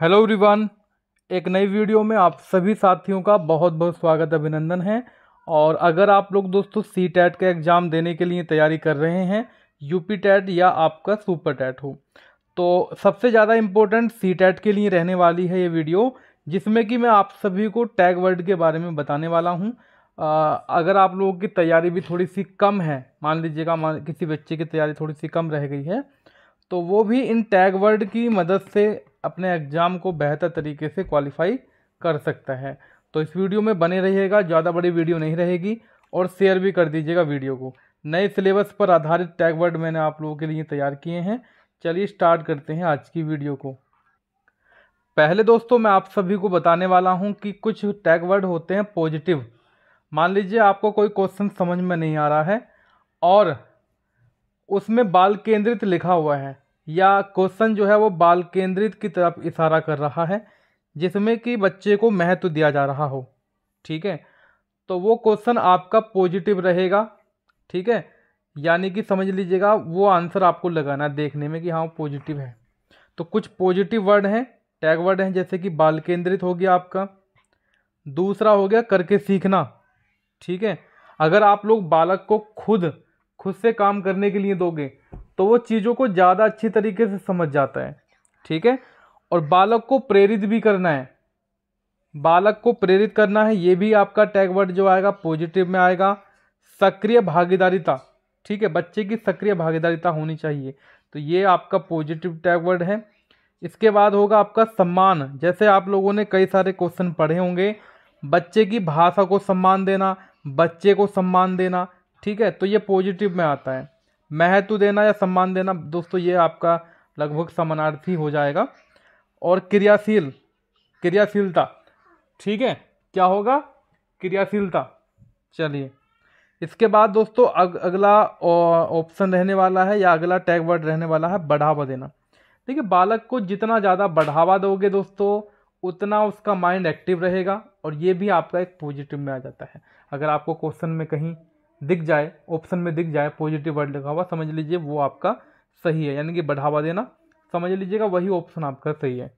hello everyone एक नई video में आप सभी साथियों का बहुत बहुत स्वागत अभिनंदन है और अगर आप लोग दोस्तों सी टैट का एग्ज़ाम देने के लिए तैयारी कर रहे हैं यूपी टैट या आपका सुपर टैट हो तो सबसे ज़्यादा इम्पोर्टेंट सी टैट के लिए रहने वाली है ये वीडियो जिसमें कि मैं आप सभी को टैग वर्ड के बारे में बताने वाला हूँ अगर आप लोगों की तैयारी भी थोड़ी सी कम है मान लीजिएगा मान किसी बच्चे की तैयारी थोड़ी सी कम रह गई है तो वो भी इन टैग वर्ड की मदद से अपने एग्ज़ाम को बेहतर तरीके से क्वालिफाई कर सकता है तो इस वीडियो में बने रहिएगा ज़्यादा बड़ी वीडियो नहीं रहेगी और शेयर भी कर दीजिएगा वीडियो को नए सिलेबस पर आधारित टैगवर्ड मैंने आप लोगों के लिए तैयार किए हैं चलिए स्टार्ट करते हैं आज की वीडियो को पहले दोस्तों मैं आप सभी को बताने वाला हूं कि कुछ टैग वर्ड होते हैं पॉजिटिव मान लीजिए आपको कोई क्वेश्चन समझ में नहीं आ रहा है और उसमें बाल केंद्रित लिखा हुआ है या क्वेश्चन जो है वो बाल केंद्रित की तरफ इशारा कर रहा है जिसमें कि बच्चे को महत्व दिया जा रहा हो ठीक है तो वो क्वेश्चन आपका पॉजिटिव रहेगा ठीक है यानी कि समझ लीजिएगा वो आंसर आपको लगाना देखने में कि हाँ पॉजिटिव है तो कुछ पॉजिटिव वर्ड हैं टैग वर्ड हैं जैसे कि बाल केंद्रित हो गया आपका दूसरा हो गया करके सीखना ठीक है अगर आप लोग बालक को खुद खुद से काम करने के लिए दोगे तो वो चीज़ों को ज़्यादा अच्छी तरीके से समझ जाता है ठीक है और बालक को प्रेरित भी करना है बालक को प्रेरित करना है ये भी आपका टैग वर्ड जो आएगा पॉजिटिव में आएगा सक्रिय भागीदारिता ठीक है बच्चे की सक्रिय भागीदारिता होनी चाहिए तो ये आपका पॉजिटिव टैग वर्ड है इसके बाद होगा आपका सम्मान जैसे आप लोगों ने कई सारे क्वेश्चन पढ़े होंगे बच्चे की भाषा को सम्मान देना बच्चे को सम्मान देना ठीक है तो ये पॉजिटिव में आता है महत्व देना या सम्मान देना दोस्तों ये आपका लगभग समानार्थी हो जाएगा और क्रियाशील क्रियाशीलता ठीक है क्या होगा क्रियाशीलता चलिए इसके बाद दोस्तों अग, अगला ऑप्शन रहने वाला है या अगला टैग वर्ड रहने वाला है बढ़ावा देना देखिए बालक को जितना ज़्यादा बढ़ावा दोगे दोस्तों उतना उसका माइंड एक्टिव रहेगा और ये भी आपका एक पॉजिटिव में आ जाता है अगर आपको क्वेश्चन में कहीं दिख जाए ऑप्शन में दिख जाए पॉजिटिव वर्ड लिखा हुआ समझ लीजिए वो आपका सही है यानी कि बढ़ावा देना समझ लीजिएगा वही ऑप्शन आपका सही है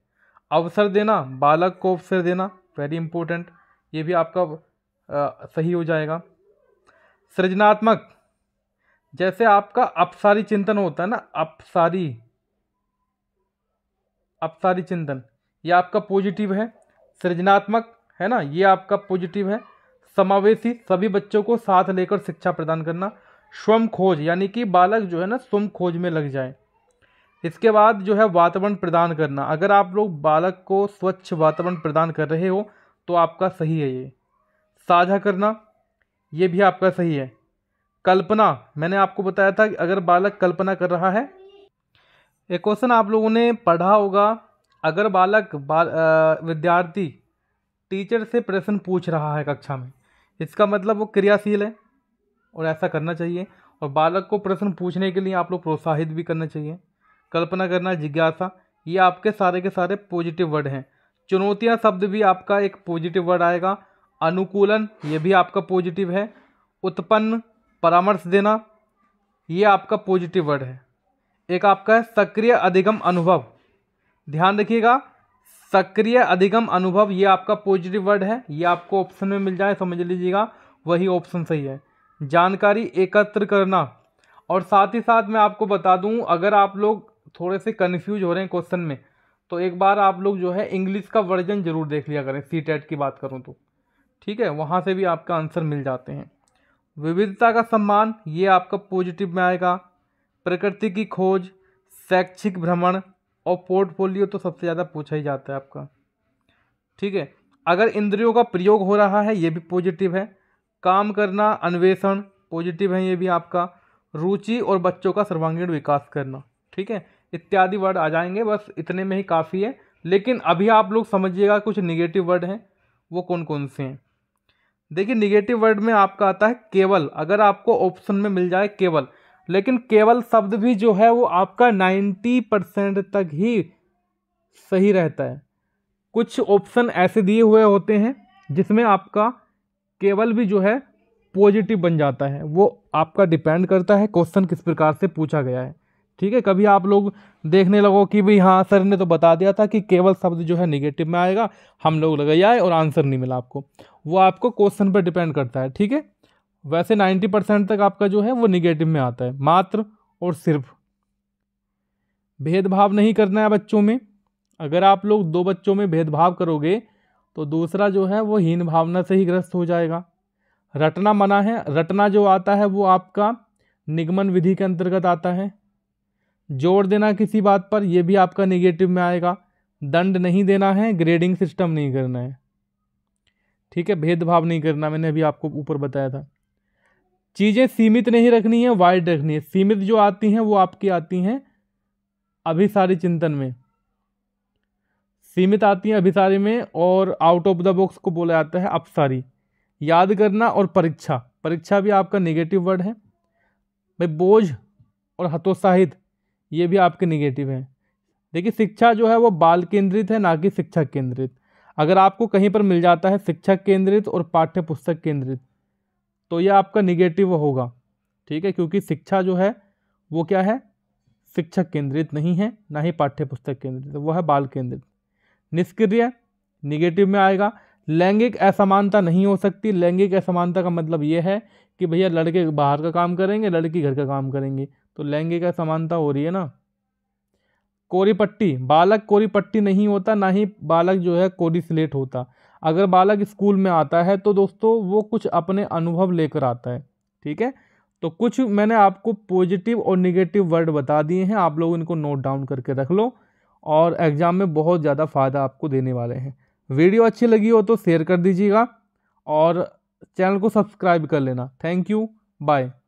अवसर देना बालक को अवसर देना वेरी इंपॉर्टेंट ये भी आपका आ, सही हो जाएगा सृजनात्मक जैसे आपका अपसारी चिंतन होता है ना अपसारी अपसारी चिंतन ये आपका पॉजिटिव है सृजनात्मक है ना ये आपका पॉजिटिव है समावेशी सभी बच्चों को साथ लेकर शिक्षा प्रदान करना स्वम खोज यानी कि बालक जो है ना स्वम खोज में लग जाए इसके बाद जो है वातावरण प्रदान करना अगर आप लोग बालक को स्वच्छ वातावरण प्रदान कर रहे हो तो आपका सही है ये साझा करना ये भी आपका सही है कल्पना मैंने आपको बताया था अगर बालक कल्पना कर रहा है एक क्वेश्चन आप लोगों ने पढ़ा होगा अगर बालक बाल विद्यार्थी टीचर से प्रश्न पूछ रहा है कक्षा में इसका मतलब वो क्रियाशील है और ऐसा करना चाहिए और बालक को प्रश्न पूछने के लिए आप लोग प्रोत्साहित भी करना चाहिए कल्पना करना जिज्ञासा ये आपके सारे के सारे पॉजिटिव वर्ड हैं चुनौतियाँ शब्द भी आपका एक पॉजिटिव वर्ड आएगा अनुकूलन ये भी आपका पॉजिटिव है उत्पन्न परामर्श देना ये आपका पॉजिटिव वर्ड है एक आपका है सक्रिय अधिगम अनुभव ध्यान रखिएगा सक्रिय अधिगम अनुभव ये आपका पॉजिटिव वर्ड है ये आपको ऑप्शन में मिल जाए समझ लीजिएगा वही ऑप्शन सही है जानकारी एकत्र करना और साथ ही साथ मैं आपको बता दूं अगर आप लोग थोड़े से कन्फ्यूज हो रहे हैं क्वेश्चन में तो एक बार आप लोग जो है इंग्लिश का वर्जन ज़रूर देख लिया करें सी टेट e की बात करूँ तो ठीक है वहाँ से भी आपका आंसर मिल जाते हैं विविधता का सम्मान ये आपका पॉजिटिव में आएगा प्रकृति की खोज शैक्षिक भ्रमण और पोर्टफोलियो तो सबसे ज़्यादा पूछा ही जाता है आपका ठीक है अगर इंद्रियों का प्रयोग हो रहा है ये भी पॉजिटिव है काम करना अन्वेषण पॉजिटिव है ये भी आपका रुचि और बच्चों का सर्वांगीण विकास करना ठीक है इत्यादि वर्ड आ जाएंगे बस इतने में ही काफ़ी है लेकिन अभी आप लोग समझिएगा कुछ निगेटिव वर्ड हैं वो कौन कौन से हैं देखिए निगेटिव वर्ड में आपका आता है केवल अगर आपको ऑप्शन में मिल जाए केवल लेकिन केवल शब्द भी जो है वो आपका नाइन्टी परसेंट तक ही सही रहता है कुछ ऑप्शन ऐसे दिए हुए होते हैं जिसमें आपका केवल भी जो है पॉजिटिव बन जाता है वो आपका डिपेंड करता है क्वेश्चन किस प्रकार से पूछा गया है ठीक है कभी आप लोग देखने लगो कि भाई हाँ सर ने तो बता दिया था कि केवल शब्द जो है निगेटिव में आएगा हम लोग लगे आए और आंसर नहीं मिला आपको वो आपको क्वेश्चन पर डिपेंड करता है ठीक है वैसे 90 परसेंट तक आपका जो है वो निगेटिव में आता है मात्र और सिर्फ भेदभाव नहीं करना है बच्चों में अगर आप लोग दो बच्चों में भेदभाव करोगे तो दूसरा जो है वो हीन भावना से ही ग्रस्त हो जाएगा रटना मना है रटना जो आता है वो आपका निगमन विधि के अंतर्गत आता है जोड़ देना किसी बात पर यह भी आपका निगेटिव में आएगा दंड नहीं देना है ग्रेडिंग सिस्टम नहीं करना है ठीक है भेदभाव नहीं करना मैंने अभी आपको ऊपर बताया था चीज़ें सीमित नहीं रखनी है वाइड रखनी है सीमित जो आती हैं वो आपकी आती हैं अभिसारी चिंतन में सीमित आती हैं अभिसारी में और आउट ऑफ द बॉक्स को बोला जाता है अपसारी याद करना और परीक्षा परीक्षा भी आपका निगेटिव वर्ड है भाई बोझ और हतोत्साहित ये भी आपके निगेटिव हैं देखिए शिक्षा जो है वो बाल केंद्रित है ना कि शिक्षा केंद्रित अगर आपको कहीं पर मिल जाता है शिक्षक केंद्रित और पाठ्य पुस्तक केंद्रित तो ये आपका निगेटिव होगा ठीक है क्योंकि शिक्षा जो है वो क्या है शिक्षक केंद्रित नहीं है ना ही पाठ्य पुस्तक केंद्रित वो है बाल केंद्रित निष्क्रिय निगेटिव में आएगा लैंगिक असमानता नहीं हो सकती लैंगिक असमानता का मतलब ये है कि भैया लड़के बाहर का काम करेंगे लड़की घर का काम करेंगे तो लैंगिक असमानता हो रही है ना कोरी पट्टी बालक कोरी पट्टी नहीं होता ना ही बालक जो है कोरी स्लेट होता अगर बालक स्कूल में आता है तो दोस्तों वो कुछ अपने अनुभव लेकर आता है ठीक है तो कुछ मैंने आपको पॉजिटिव और निगेटिव वर्ड बता दिए हैं आप लोग इनको नोट डाउन करके रख लो और एग्ज़ाम में बहुत ज़्यादा फ़ायदा आपको देने वाले हैं वीडियो अच्छी लगी हो तो शेयर कर दीजिएगा और चैनल को सब्सक्राइब कर लेना थैंक यू बाय